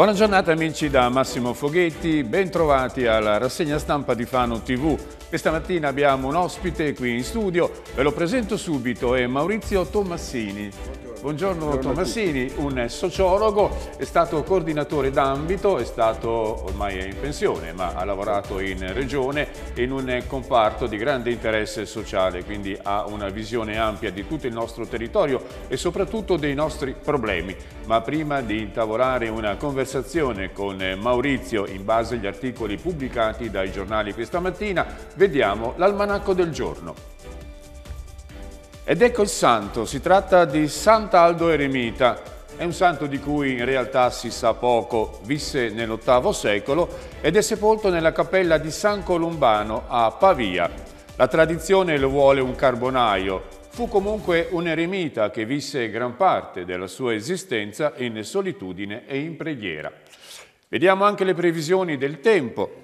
Buona giornata amici da Massimo Foghetti, bentrovati alla rassegna stampa di Fano TV. Questa mattina abbiamo un ospite qui in studio, ve lo presento subito, è Maurizio Tommassini. Buongiorno, Buongiorno Tommasini, un sociologo, è stato coordinatore d'ambito, è stato ormai in pensione, ma ha lavorato in regione in un comparto di grande interesse sociale, quindi ha una visione ampia di tutto il nostro territorio e soprattutto dei nostri problemi. Ma prima di intavolare una conversazione con Maurizio in base agli articoli pubblicati dai giornali questa mattina, vediamo l'almanacco del giorno. Ed ecco il santo, si tratta di Sant'Aldo Eremita, è un santo di cui in realtà si sa poco, visse nell'VIII secolo ed è sepolto nella cappella di San Columbano a Pavia. La tradizione lo vuole un carbonaio, fu comunque un eremita che visse gran parte della sua esistenza in solitudine e in preghiera. Vediamo anche le previsioni del tempo.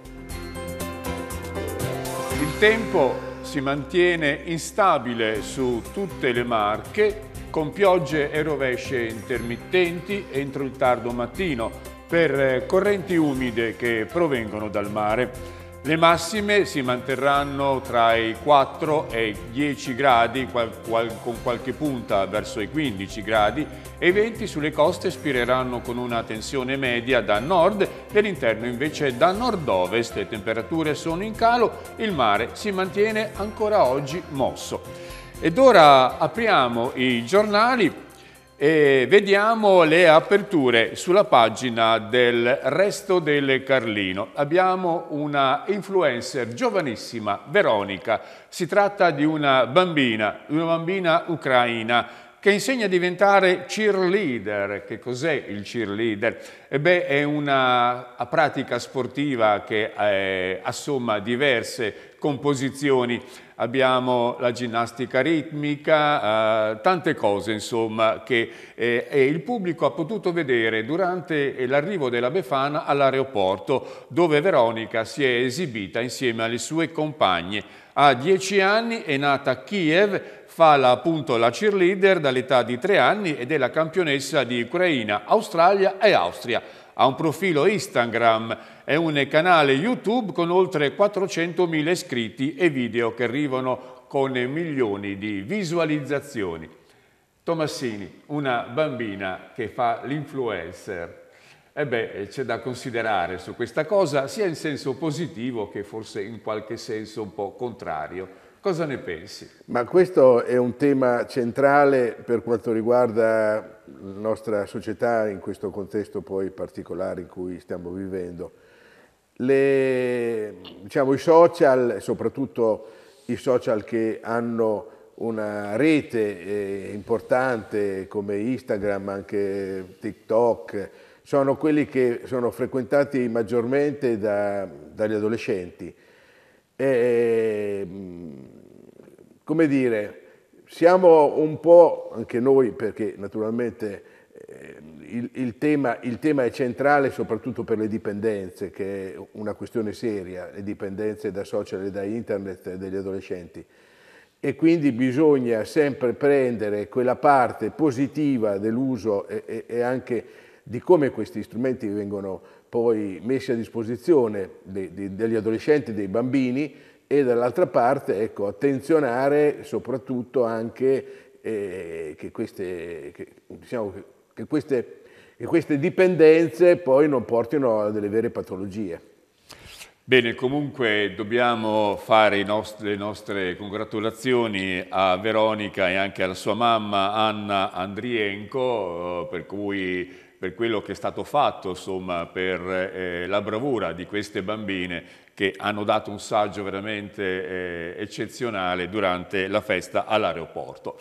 Il tempo si mantiene instabile su tutte le marche con piogge e rovesce intermittenti entro il tardo mattino per eh, correnti umide che provengono dal mare. Le massime si manterranno tra i 4 e i 10 gradi, con qualche punta verso i 15 gradi, e i venti sulle coste spireranno con una tensione media da nord, dell'interno invece da nord-ovest. Le temperature sono in calo, il mare si mantiene ancora oggi mosso. Ed ora apriamo i giornali e vediamo le aperture sulla pagina del Resto del Carlino. Abbiamo una influencer giovanissima, Veronica. Si tratta di una bambina, una bambina ucraina che insegna a diventare cheerleader. Che cos'è il cheerleader? E eh beh, è una pratica sportiva che eh, assomma diverse composizioni abbiamo la ginnastica ritmica, eh, tante cose insomma che eh, il pubblico ha potuto vedere durante eh, l'arrivo della Befana all'aeroporto dove Veronica si è esibita insieme alle sue compagne. Ha dieci anni, è nata a Kiev, fa la, appunto la cheerleader dall'età di tre anni ed è la campionessa di Ucraina, Australia e Austria ha un profilo Instagram e un canale YouTube con oltre 400.000 iscritti e video che arrivano con milioni di visualizzazioni. Tomassini, una bambina che fa l'influencer. E beh, c'è da considerare su questa cosa sia in senso positivo che forse in qualche senso un po' contrario. Cosa ne pensi? Ma questo è un tema centrale per quanto riguarda la nostra società in questo contesto poi particolare in cui stiamo vivendo. Le, diciamo, I social, soprattutto i social che hanno una rete eh, importante come Instagram, anche TikTok, sono quelli che sono frequentati maggiormente da, dagli adolescenti. E, come dire, siamo un po', anche noi, perché naturalmente eh, il, il, tema, il, tema, è centrale soprattutto per le dipendenze, che è una questione seria, le dipendenze da social e da internet degli adolescenti. E quindi bisogna sempre prendere quella parte positiva dell'uso e, e, e anche di come questi strumenti vengono poi messi a disposizione dei, dei, degli adolescenti, dei bambini, e dall'altra parte ecco, attenzionare soprattutto anche eh, che, queste, che, diciamo, che, queste, che queste dipendenze poi non portino a delle vere patologie. Bene, comunque dobbiamo fare nostri, le nostre congratulazioni a Veronica e anche alla sua mamma Anna Andrienko, eh, per cui per quello che è stato fatto, insomma, per eh, la bravura di queste bambine che hanno dato un saggio veramente eh, eccezionale durante la festa all'aeroporto.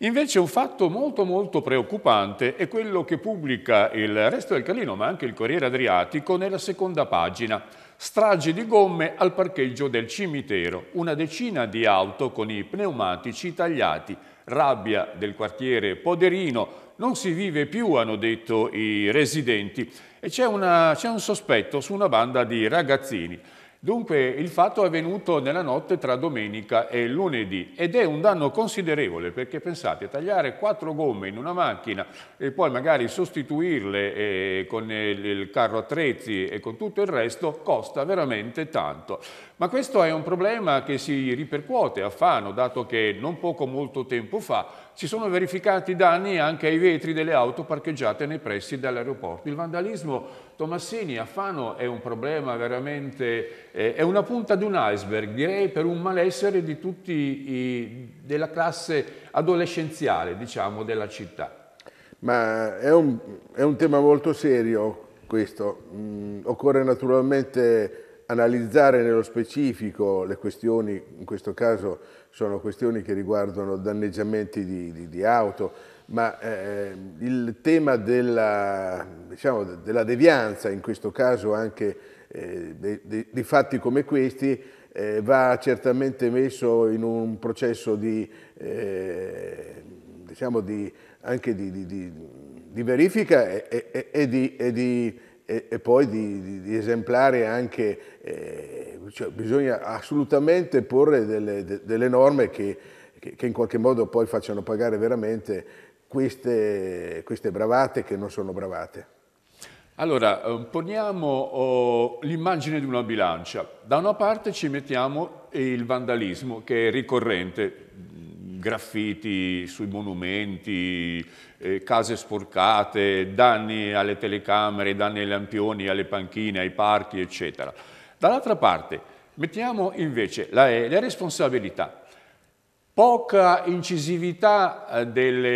Invece un fatto molto molto preoccupante è quello che pubblica il resto del Calino, ma anche il Corriere Adriatico, nella seconda pagina. Strage di gomme al parcheggio del cimitero, una decina di auto con i pneumatici tagliati, rabbia del quartiere Poderino, non si vive più, hanno detto i residenti, e c'è un sospetto su una banda di ragazzini. Dunque il fatto è avvenuto nella notte tra domenica e lunedì ed è un danno considerevole perché pensate tagliare quattro gomme in una macchina e poi magari sostituirle eh, con il carro attrezzi e con tutto il resto costa veramente tanto. Ma questo è un problema che si ripercuote a Fano dato che non poco molto tempo fa si sono verificati danni anche ai vetri delle auto parcheggiate nei pressi dell'aeroporto. Il vandalismo, Tomassini, a Fano è un problema veramente, eh, è una punta di un iceberg, direi per un malessere di tutti i, della classe adolescenziale, diciamo, della città. Ma è un, è un tema molto serio questo, mm, occorre naturalmente analizzare nello specifico le questioni, in questo caso sono questioni che riguardano danneggiamenti di, di, di auto, ma eh, il tema della, diciamo, della, devianza, in questo caso anche eh, di, di, di, fatti come questi, eh, va certamente messo in un processo di, eh, diciamo anche di, verifica e, e, e, e poi di, esemplare anche eh, cioè bisogna assolutamente porre delle, de, delle norme che, che, che, in qualche modo poi facciano pagare veramente queste, queste bravate che non sono bravate. Allora, eh, poniamo oh, l'immagine di una bilancia. Da una parte ci mettiamo il vandalismo, che è ricorrente, graffiti sui monumenti, eh, case sporcate, danni alle telecamere, danni ai lampioni, alle panchine, ai parchi, eccetera. Dall'altra parte, mettiamo invece la, eh, la responsabilità. Poca incisività eh, delle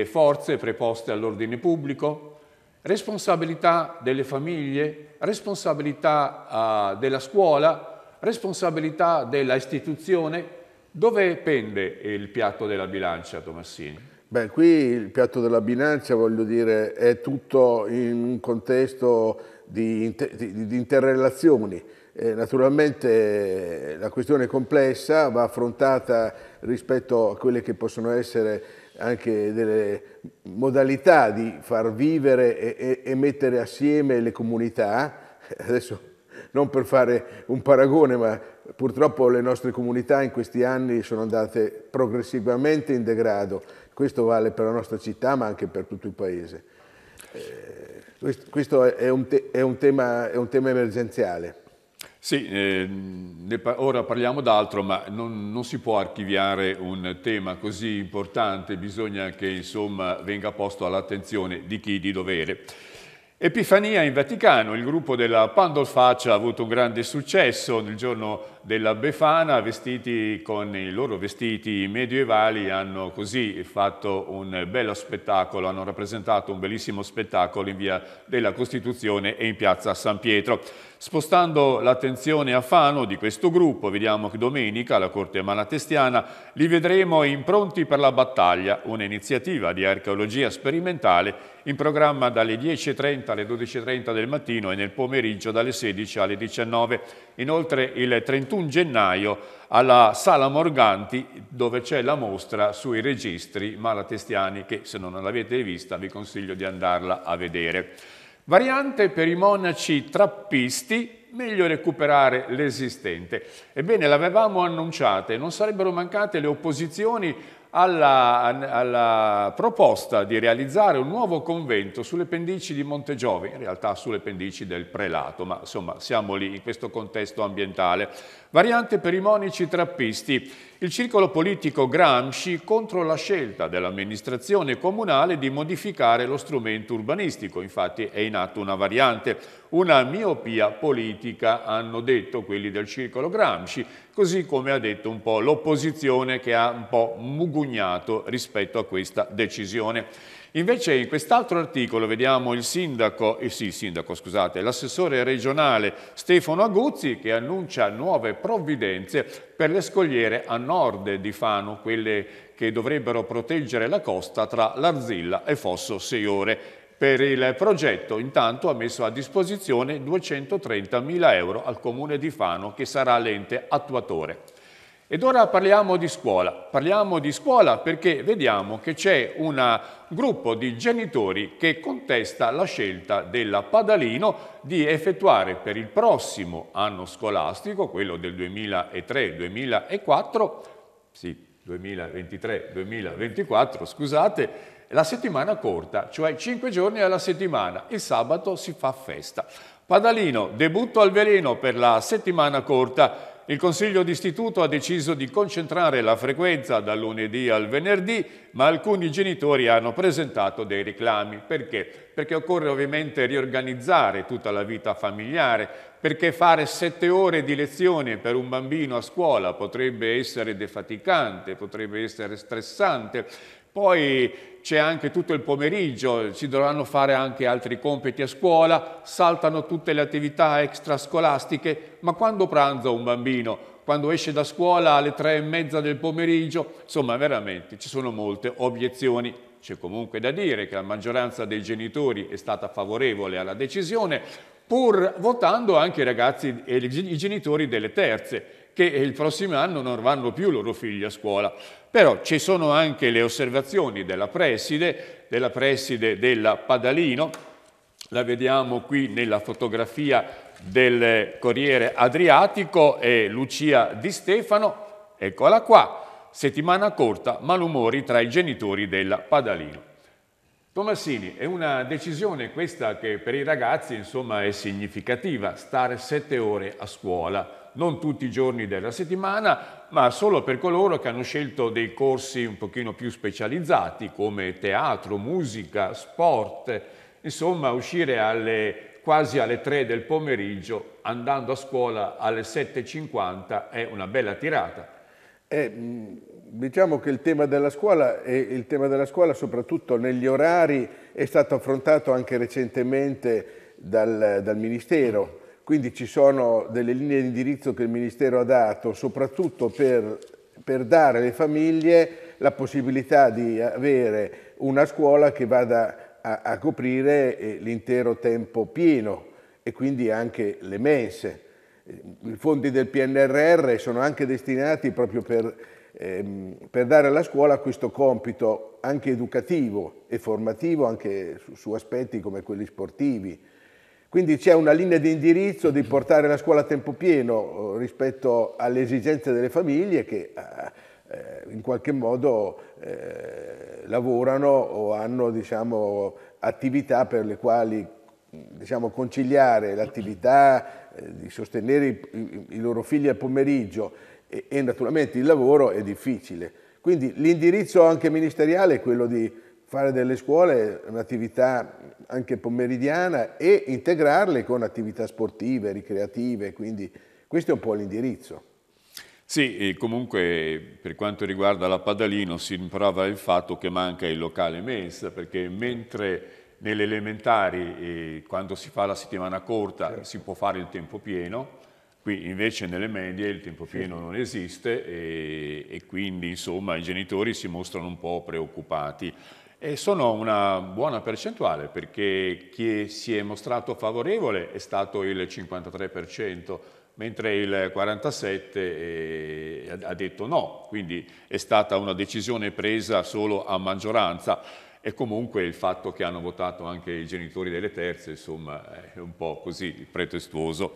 eh, forze preposte all'ordine pubblico, responsabilità delle famiglie, responsabilità della scuola, responsabilità della istituzione. Dove pende il piatto della bilancia, Tomassini? Beh, qui il piatto della bilancia, voglio dire, è tutto in un contesto di, di, di interrelazioni. Eh, naturalmente eh, la questione è complessa, va affrontata rispetto a quelle che possono essere anche delle modalità di far vivere e, e, e mettere assieme le comunità. Adesso non per fare un paragone, ma purtroppo le nostre comunità in questi anni sono andate progressivamente in degrado. Questo vale per la nostra città, ma anche per tutto il paese. Eh, questo è un, te è un, tema, è un tema, emergenziale. Sì, eh, pa ora parliamo d'altro, ma non, non, si può archiviare un tema così importante, bisogna che insomma, venga posto all'attenzione di chi di dovere. Epifania in Vaticano, il gruppo della Pandolfaccia ha avuto un grande successo nel giorno della Befana vestiti con i loro vestiti medievali hanno così fatto un bello spettacolo, hanno rappresentato un bellissimo spettacolo in via della Costituzione e in piazza San Pietro. Spostando l'attenzione a Fano di questo gruppo, vediamo che domenica alla Corte Malatestiana li vedremo in Pronti per la battaglia, un'iniziativa di archeologia sperimentale in programma dalle 10.30 alle 12.30 del mattino e nel pomeriggio dalle 16 alle 19. Inoltre il 31 31 gennaio alla Sala Morganti dove c'è la mostra sui registri malatestiani che se non l'avete vista vi consiglio di andarla a vedere. Variante per i monaci trappisti, meglio recuperare l'esistente. Ebbene, l'avevamo annunciata e non sarebbero mancate le opposizioni alla, alla, proposta di realizzare un nuovo convento sulle pendici di Montegiovi, in realtà sulle pendici del prelato, ma insomma siamo lì in questo contesto ambientale. Variante per i monici trappisti il circolo politico Gramsci contro la scelta dell'amministrazione comunale di modificare lo strumento urbanistico, infatti è in atto una variante, una miopia politica, hanno detto quelli del circolo Gramsci, così come ha detto un po' l'opposizione che ha un po' mugugnato rispetto a questa decisione. Invece in quest'altro articolo vediamo il sindaco, eh sì, sindaco scusate, l'assessore regionale Stefano Aguzzi che annuncia nuove provvidenze per le scogliere a nord di Fano, quelle che dovrebbero proteggere la costa tra Larzilla e Fosso Seiore. Per il progetto intanto ha messo a disposizione 230.000 euro al comune di Fano che sarà l'ente attuatore. Ed ora parliamo di scuola. Parliamo di scuola perché vediamo che c'è un gruppo di genitori che contesta la scelta della Padalino di effettuare per il prossimo anno scolastico, quello del 2003-2004, sì, 2023-2024, scusate, la settimana corta, cioè 5 giorni alla settimana, il sabato si fa festa. Padalino, debutto al veleno per la settimana corta, il Consiglio d'Istituto ha deciso di concentrare la frequenza dal lunedì al venerdì, ma alcuni genitori hanno presentato dei reclami. Perché? Perché occorre ovviamente riorganizzare tutta la vita familiare, perché fare sette ore di lezione per un bambino a scuola potrebbe essere defaticante, potrebbe essere stressante. Poi c'è anche tutto il pomeriggio, si dovranno fare anche altri compiti a scuola, saltano tutte le attività extrascolastiche, ma quando pranza un bambino? Quando esce da scuola alle tre e mezza del pomeriggio? Insomma, veramente ci sono molte obiezioni. C'è comunque da dire che la maggioranza dei genitori è stata favorevole alla decisione, pur votando anche i ragazzi e i genitori delle terze che il prossimo anno non vanno più i loro figli a scuola. Però ci sono anche le osservazioni della preside, della preside della Padalino, la vediamo qui nella fotografia del Corriere Adriatico e Lucia Di Stefano, eccola qua, settimana corta, malumori tra i genitori della Padalino. Tomassini, è una decisione questa che per i ragazzi insomma, è significativa, stare sette ore a scuola non tutti i giorni della settimana, ma solo per coloro che hanno scelto dei corsi un pochino più specializzati come teatro, musica, sport, insomma uscire alle quasi alle 3 del pomeriggio, andando a scuola alle 7.50 è una bella tirata. Eh, diciamo che il tema della scuola e il tema della scuola soprattutto negli orari è stato affrontato anche recentemente dal, dal Ministero quindi ci sono delle linee di indirizzo che il Ministero ha dato, soprattutto per, per dare alle famiglie la possibilità di avere una scuola che vada a, a coprire eh, l'intero tempo pieno e quindi anche le mense. I fondi del PNRR sono anche destinati proprio per, ehm, per dare alla scuola questo compito anche educativo e formativo anche su, su aspetti come quelli sportivi. Quindi c'è una linea di indirizzo di portare la scuola a tempo pieno eh, rispetto alle esigenze delle famiglie che eh, eh, in qualche modo lavorano o hanno diciamo, attività per le quali diciamo, conciliare l'attività di sostenere i, loro figli al pomeriggio e naturalmente il lavoro è difficile. Quindi l'indirizzo anche ministeriale è quello di fare delle scuole un'attività anche pomeridiana e integrarle con attività sportive, ricreative, quindi questo è un po' l'indirizzo. Sì, comunque per quanto riguarda la Padalino si improva il fatto che manca il locale MES, perché mentre nelle elementari eh, quando si fa la settimana corta certo. si può fare il tempo pieno, qui invece nelle medie il tempo pieno certo. non esiste e, eh, e quindi insomma i genitori si mostrano un po' preoccupati. E sono una buona percentuale perché chi si è mostrato favorevole è stato il 53%, mentre il 47% ha detto no, quindi è stata una decisione presa solo a maggioranza e comunque il fatto che hanno votato anche i genitori delle terze, insomma, è un po' così pretestuoso.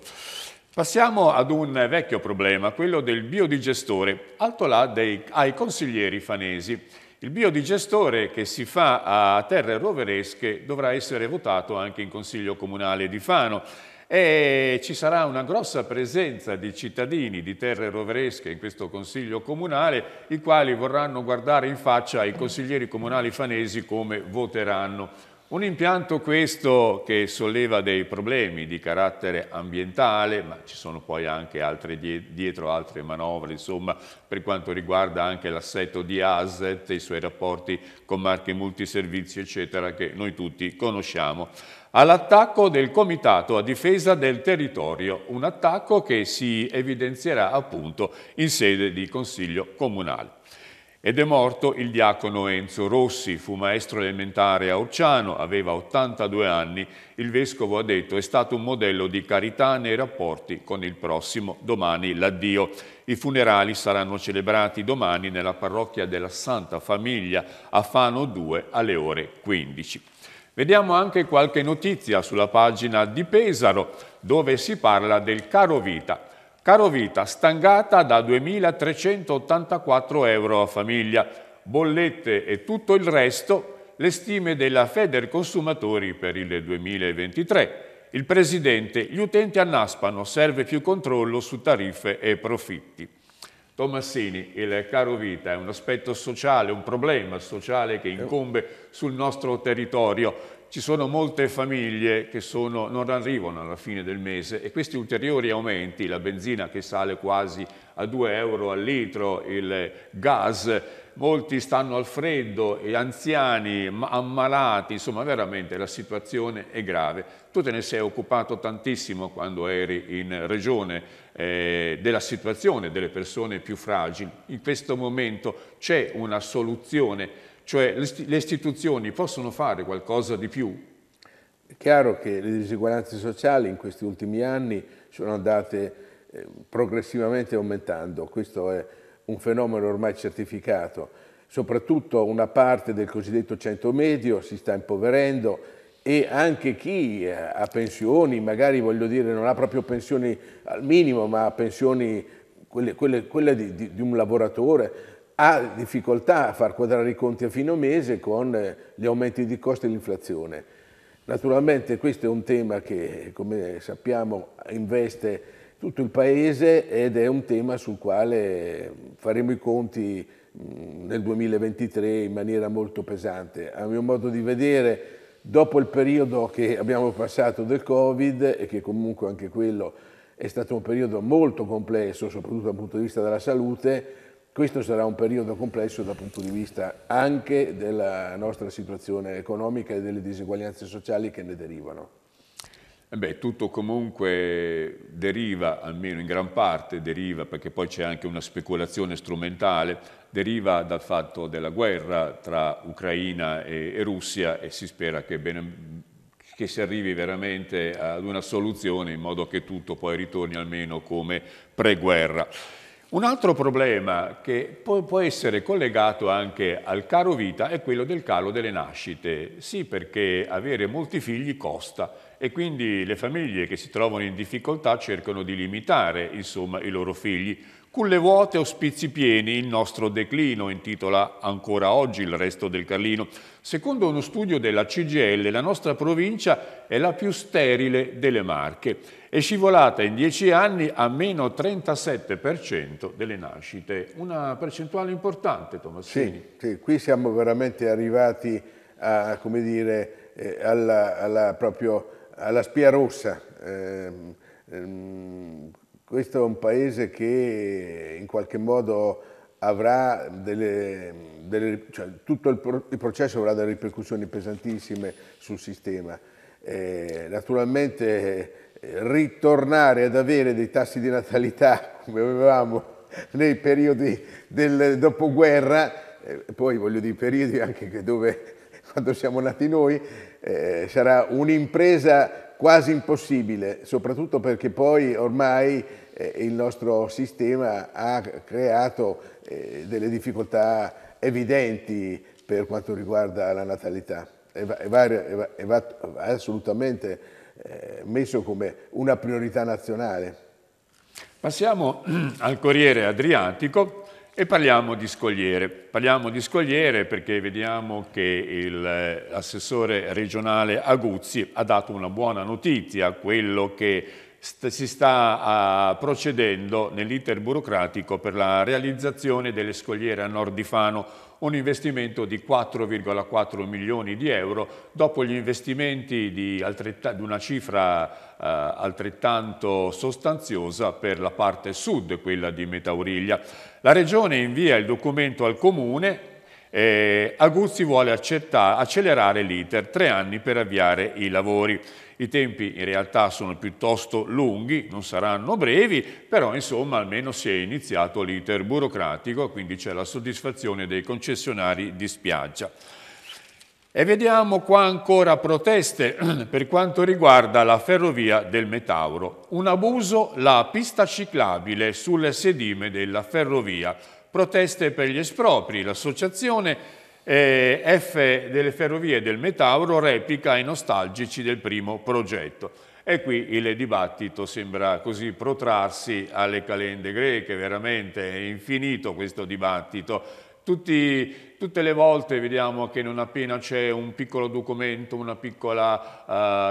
Passiamo ad un vecchio problema, quello del biodigestore, alto là dei, ai consiglieri fanesi. Il biodigestore che si fa a terre roveresche dovrà essere votato anche in Consiglio Comunale di Fano e ci sarà una grossa presenza di cittadini di terre roveresche in questo Consiglio Comunale, i quali vorranno guardare in faccia i consiglieri comunali fanesi come voteranno. Un impianto questo che solleva dei problemi di carattere ambientale, ma ci sono poi anche altre dietro altre manovre, insomma, per quanto riguarda anche l'assetto di asset, i suoi rapporti con marche multiservizi, eccetera, che noi tutti conosciamo. All'attacco del Comitato a difesa del territorio, un attacco che si evidenzierà appunto in sede di Consiglio Comunale. Ed è morto il diacono Enzo Rossi, fu maestro elementare a Orciano, aveva 82 anni, il vescovo ha detto è stato un modello di carità nei rapporti con il prossimo, domani l'addio. I funerali saranno celebrati domani nella parrocchia della Santa Famiglia a Fano 2 alle ore 15. Vediamo anche qualche notizia sulla pagina di Pesaro dove si parla del caro vita Caro Vita, stangata da 2.384 euro a famiglia, bollette e tutto il resto le stime della Feder Consumatori per il 2023. Il presidente, gli utenti annaspano, serve più controllo su tariffe e profitti. Tomassini, il caro vita è un aspetto sociale, un problema sociale che incombe sul nostro territorio ci sono molte famiglie che sono, non arrivano alla fine del mese e questi ulteriori aumenti, la benzina che sale quasi a 2 euro al litro, il gas, molti stanno al freddo, anziani, ammalati, insomma veramente la situazione è grave. Tu te ne sei occupato tantissimo quando eri in regione eh, della situazione delle persone più fragili. In questo momento c'è una soluzione cioè le istituzioni possono fare qualcosa di più? È chiaro che le diseguaglianze sociali in questi ultimi anni sono andate eh, progressivamente aumentando, questo è un fenomeno ormai certificato. Soprattutto una parte del cosiddetto centro medio si sta impoverendo e anche chi eh, ha pensioni, magari voglio dire non ha proprio pensioni al minimo, ma ha pensioni quelle, quelle, quelle di, di, di un lavoratore, ha difficoltà a far quadrare i conti a fine mese con eh, gli aumenti di costi e l'inflazione. Naturalmente questo è un tema che, come sappiamo, investe tutto il Paese ed è un tema sul quale eh, faremo i conti mm, nel 2023 in maniera molto pesante. A mio modo di vedere, dopo il periodo che abbiamo passato del Covid e che comunque anche quello è stato un periodo molto complesso, soprattutto dal punto di vista della salute, questo sarà un periodo complesso dal punto di vista anche della nostra situazione economica e delle diseguaglianze sociali che ne derivano. Eh beh, tutto comunque deriva, almeno in gran parte deriva, perché poi c'è anche una speculazione strumentale, deriva dal fatto della guerra tra Ucraina e, Russia e si spera che, bene, che si arrivi veramente ad una soluzione in modo che tutto poi ritorni almeno come pre-guerra. Un altro problema che può, essere collegato anche al caro vita è quello del calo delle nascite. Sì, perché avere molti figli costa e quindi le famiglie che si trovano in difficoltà cercano di limitare insomma, i loro figli. Culle vuote, o spizi pieni, il nostro declino, intitola ancora oggi il resto del Carlino. Secondo uno studio della CGL, la nostra provincia è la più sterile delle Marche è scivolata in dieci anni a meno 37% delle nascite. Una percentuale importante, Tomassini. Sì, sì qui siamo veramente arrivati a, come dire, eh, alla, alla, proprio, alla, spia rossa. Eh, ehm, questo è un paese che in qualche modo avrà delle, delle cioè, tutto il, pro, il, processo avrà delle ripercussioni pesantissime sul sistema. Eh, naturalmente ritornare ad avere dei tassi di natalità come avevamo nei periodi del dopoguerra, eh, poi voglio dire periodi anche dove quando siamo nati noi, eh, sarà un'impresa quasi impossibile, soprattutto perché poi ormai eh, il nostro sistema ha creato eh, delle difficoltà evidenti per quanto riguarda la natalità e va, e va, e va, e va assolutamente eh, messo come una priorità nazionale. Passiamo al Corriere Adriatico e parliamo di scogliere. Parliamo di scogliere perché vediamo che eh, l'assessore regionale Aguzzi ha dato una buona notizia a quello che st si sta uh, procedendo nell'iter burocratico per la realizzazione delle scogliere a nord di Fano un investimento di 4,4 milioni di euro dopo gli investimenti di, di una cifra eh, altrettanto sostanziosa per la parte sud, quella di Metauriglia. La Regione invia il documento al Comune eh, Aguzzi vuole accelerare l'iter, tre anni per avviare i lavori. I tempi in realtà sono piuttosto lunghi, non saranno brevi, però insomma almeno si è iniziato l'iter burocratico, quindi c'è la soddisfazione dei concessionari di spiaggia. E vediamo qua ancora proteste per quanto riguarda la ferrovia del Metauro. Un abuso la pista ciclabile sulle sedime della ferrovia proteste per gli espropri. L'associazione eh, F delle Ferrovie del Metauro replica ai nostalgici del primo progetto. E qui il dibattito sembra così protrarsi alle calende greche, veramente è infinito questo dibattito. Tutti, tutte le volte vediamo che non appena c'è un piccolo documento, una piccola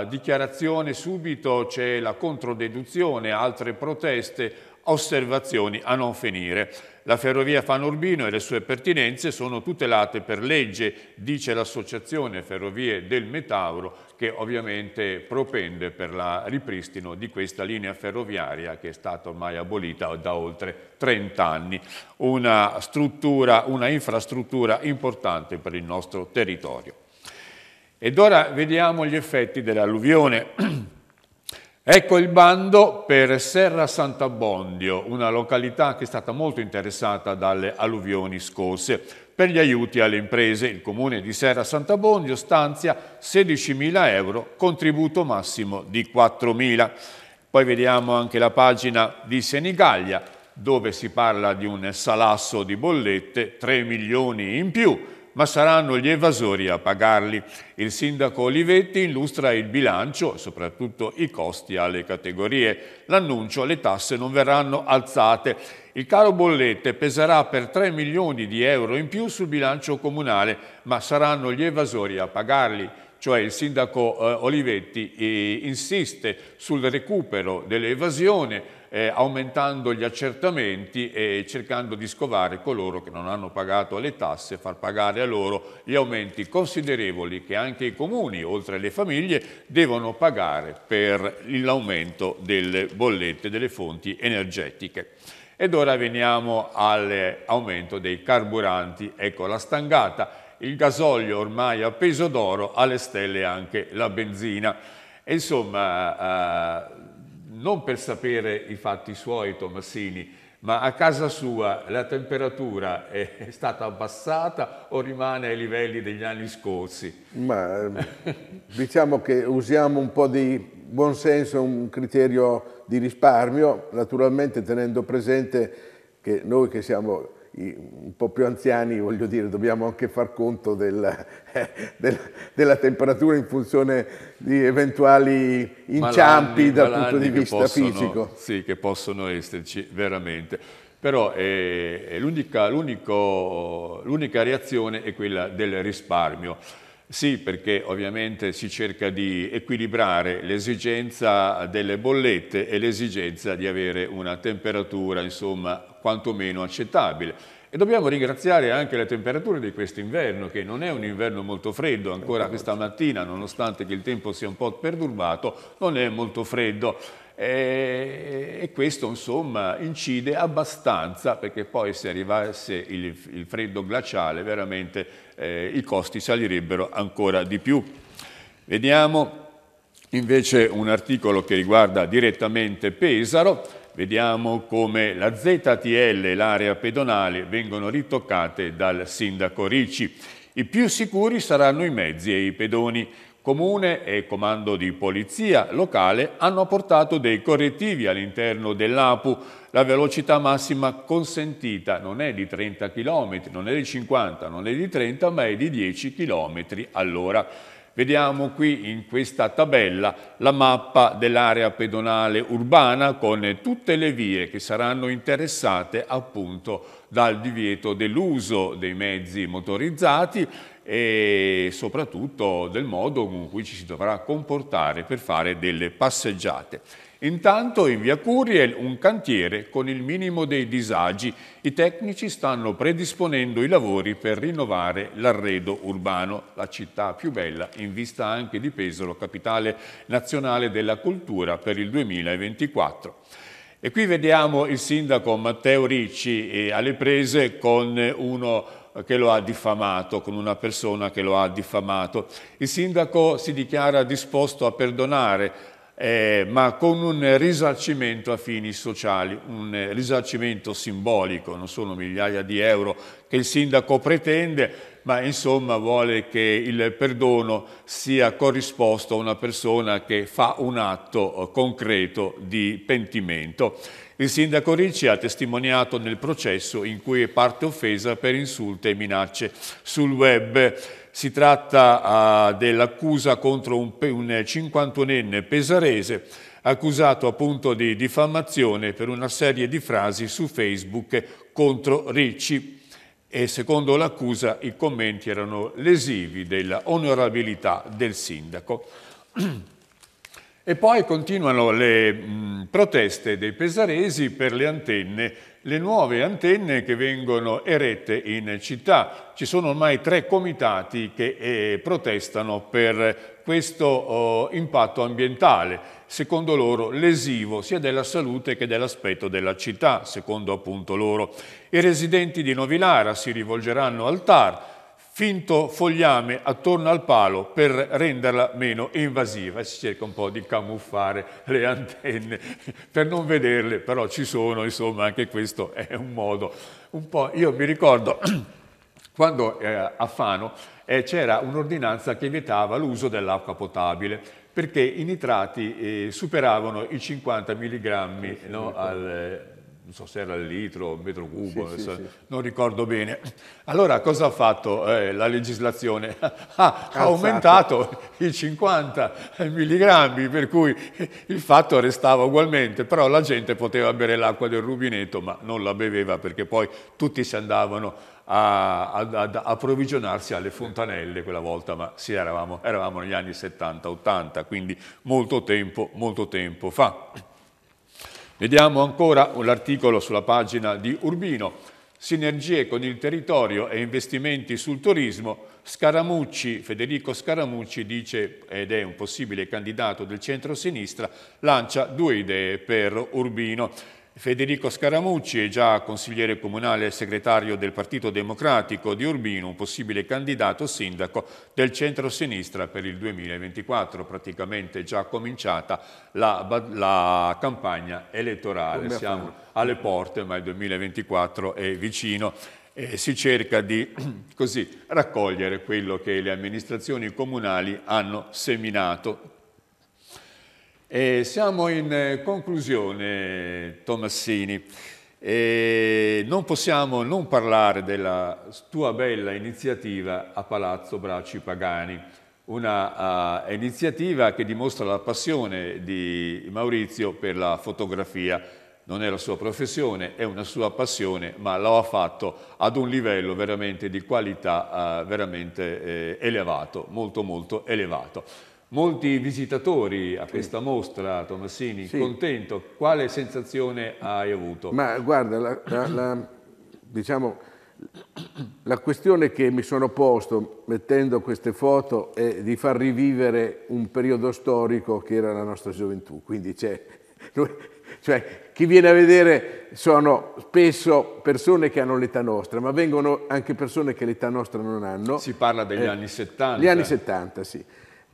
uh, dichiarazione, subito c'è la controdeduzione, altre proteste, osservazioni a non finire. La ferrovia Fanurbino e le sue pertinenze sono tutelate per legge, dice l'Associazione Ferrovie del Metauro, che ovviamente propende per il ripristino di questa linea ferroviaria che è stata ormai abolita da oltre 30 anni. Una struttura, una infrastruttura importante per il nostro territorio. Ed ora vediamo gli effetti dell'alluvione. Ecco il bando per Serra Sant'Abbondio, una località che è stata molto interessata dalle alluvioni scorse. Per gli aiuti alle imprese, il comune di Serra Sant'Abbondio stanzia 16.000 euro, contributo massimo di 4.000. Poi vediamo anche la pagina di Senigallia, dove si parla di un salasso di bollette, 3 milioni in più ma saranno gli evasori a pagarli. Il sindaco Olivetti illustra il bilancio, soprattutto i costi alle categorie. L'annuncio, le tasse non verranno alzate. Il caro bollette peserà per 3 milioni di euro in più sul bilancio comunale, ma saranno gli evasori a pagarli cioè il sindaco eh, Olivetti eh, insiste sul recupero dell'evasione eh, aumentando gli accertamenti e cercando di scovare coloro che non hanno pagato le tasse, far pagare a loro gli aumenti considerevoli che anche i comuni, oltre alle famiglie, devono pagare per l'aumento delle bollette delle fonti energetiche. Ed ora veniamo all'aumento dei carburanti. Ecco la stangata il gasolio ormai a peso d'oro, alle stelle anche la benzina. Insomma, eh, non per sapere i fatti suoi Tommasini, ma a casa sua la temperatura è stata abbassata o rimane ai livelli degli anni scorsi? Ma eh, diciamo che usiamo un po' di buonsenso, un criterio di risparmio, naturalmente tenendo presente che noi che siamo un po' più anziani, voglio dire, dobbiamo anche far conto della, eh, della, della temperatura in funzione di eventuali inciampi malanni, dal malanni punto di vista possono, fisico. Sì, che possono esserci veramente. Però eh, l'unica, l'unica reazione è quella del risparmio. Sì, perché ovviamente si cerca di equilibrare l'esigenza delle bollette e l'esigenza di avere una temperatura, insomma, quantomeno accettabile. E dobbiamo ringraziare anche le temperature di quest'inverno, che non è un inverno molto freddo, ancora questa mattina, nonostante che il tempo sia un po' perturbato, non è molto freddo. E, e questo insomma incide abbastanza perché poi se arrivasse il, il freddo glaciale veramente eh, i costi salirebbero ancora di più. Vediamo invece un articolo che riguarda direttamente Pesaro Vediamo come la ZTL e l'area pedonale vengono ritoccate dal sindaco Ricci. I più sicuri saranno i mezzi e i pedoni. Comune e Comando di Polizia locale hanno apportato dei correttivi all'interno dell'APU. La velocità massima consentita non è di 30 km, non è di 50, non è di 30, ma è di 10 km all'ora. Vediamo qui in questa tabella la mappa dell'area pedonale urbana con tutte le vie che saranno interessate appunto dal divieto dell'uso dei mezzi motorizzati e soprattutto del modo con cui ci si dovrà comportare per fare delle passeggiate. Intanto in via Curiel un cantiere con il minimo dei disagi. I tecnici stanno predisponendo i lavori per rinnovare l'arredo urbano, la città più bella in vista anche di Pesaro, capitale nazionale della cultura per il 2024. E qui vediamo il sindaco Matteo Ricci eh, alle prese con uno che lo ha diffamato, con una persona che lo ha diffamato. Il sindaco si dichiara disposto a perdonare eh, ma con un risarcimento a fini sociali, un risarcimento simbolico, non sono migliaia di euro che il sindaco pretende, ma insomma vuole che il perdono sia corrisposto a una persona che fa un atto eh, concreto di pentimento. Il sindaco Ricci ha testimoniato nel processo in cui è parte offesa per insulte e minacce sul web. Si tratta uh, dell'accusa contro un, un 51enne pesarese accusato appunto di diffamazione per una serie di frasi su Facebook contro Ricci e secondo l'accusa i commenti erano lesivi dell'onorabilità del sindaco. E poi continuano le mh, mm, proteste dei pesaresi per le antenne le nuove antenne che vengono erette in città. Ci sono ormai tre comitati che eh, protestano per questo oh, impatto ambientale, secondo loro lesivo sia della salute che dell'aspetto della città, secondo appunto loro. I residenti di Novilara si rivolgeranno al TAR finto fogliame attorno al palo per renderla meno invasiva si cerca un po' di camuffare le antenne per non vederle, però ci sono, insomma anche questo è un modo. Un po', io mi ricordo quando eh, a Fano eh, c'era un'ordinanza che vietava l'uso dell'acqua potabile perché i nitrati eh, superavano i 50 mg no, al non so se era il litro, il metro cubo, sì, sì, non ricordo bene. Allora cosa ha fatto eh, la legislazione? Ah, ha, ha aumentato i 50 milligrammi, per cui il fatto restava ugualmente, però la gente poteva bere l'acqua del rubinetto, ma non la beveva perché poi tutti si andavano a, ad approvvigionarsi alle fontanelle quella volta, ma sì, eravamo, eravamo negli anni 70-80, quindi molto tempo, molto tempo fa. Vediamo ancora l'articolo sulla pagina di Urbino, sinergie con il territorio e investimenti sul turismo, Scaramucci, Federico Scaramucci dice, ed è un possibile candidato del centro-sinistra, lancia due idee per Urbino. Federico Scaramucci è già consigliere comunale e segretario del Partito Democratico di Urbino, un possibile candidato sindaco del centro-sinistra per il 2024. Praticamente già cominciata la, la campagna elettorale. Siamo alle porte, ma il 2024 è vicino. Eh, si cerca di così, raccogliere quello che le amministrazioni comunali hanno seminato e siamo in eh, conclusione, Tommassini. E non possiamo non parlare della tua bella iniziativa a Palazzo Bracci Pagani, una uh, iniziativa che dimostra la passione di Maurizio per la fotografia. Non è la sua professione, è una sua passione, ma lo ha fatto ad un livello veramente di qualità uh, veramente eh, elevato, molto molto elevato. Molti visitatori a questa mostra, Tomassini, sì. contento, quale sensazione hai avuto? Ma guarda, la, la, la, diciamo, la questione che mi sono posto mettendo queste foto è di far rivivere un periodo storico che era la nostra gioventù, quindi c'è... Cioè, chi viene a vedere sono spesso persone che hanno l'età nostra, ma vengono anche persone che l'età nostra non hanno. Si parla degli eh, anni 70. Gli anni 70, sì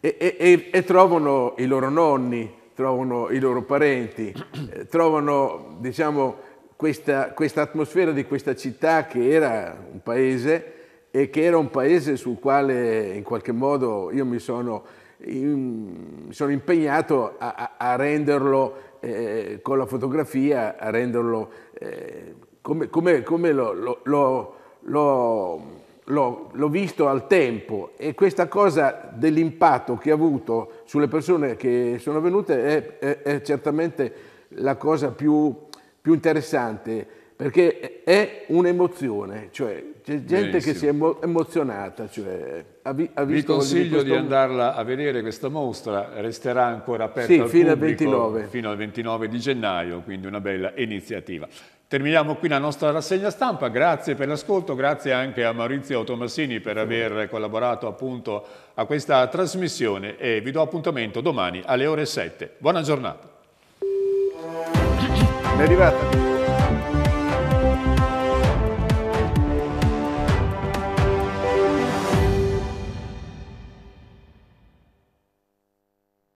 e, e, e trovano i loro nonni, trovano i loro parenti, eh, trovano diciamo, questa, questa atmosfera di questa città che era un paese e che era un paese sul quale in qualche modo io mi sono, in, sono impegnato a, a renderlo eh, con la fotografia, a renderlo eh, come, come, come lo, lo, lo, lo l'ho, visto al tempo e questa cosa dell'impatto che ha avuto sulle persone che sono venute è, è, è certamente la cosa più, più interessante perché è un'emozione, cioè c'è gente Benissimo. che si è emozionata. Cioè, ha vi, ha Vi consiglio questo... di andarla a vedere questa mostra, resterà ancora aperta sì, al fino, pubblico, al fino al 29 di gennaio, quindi una bella iniziativa. Terminiamo qui la nostra rassegna stampa, grazie per l'ascolto, grazie anche a Maurizio Tomassini per aver collaborato appunto a questa trasmissione e vi do appuntamento domani alle ore 7. Buona giornata.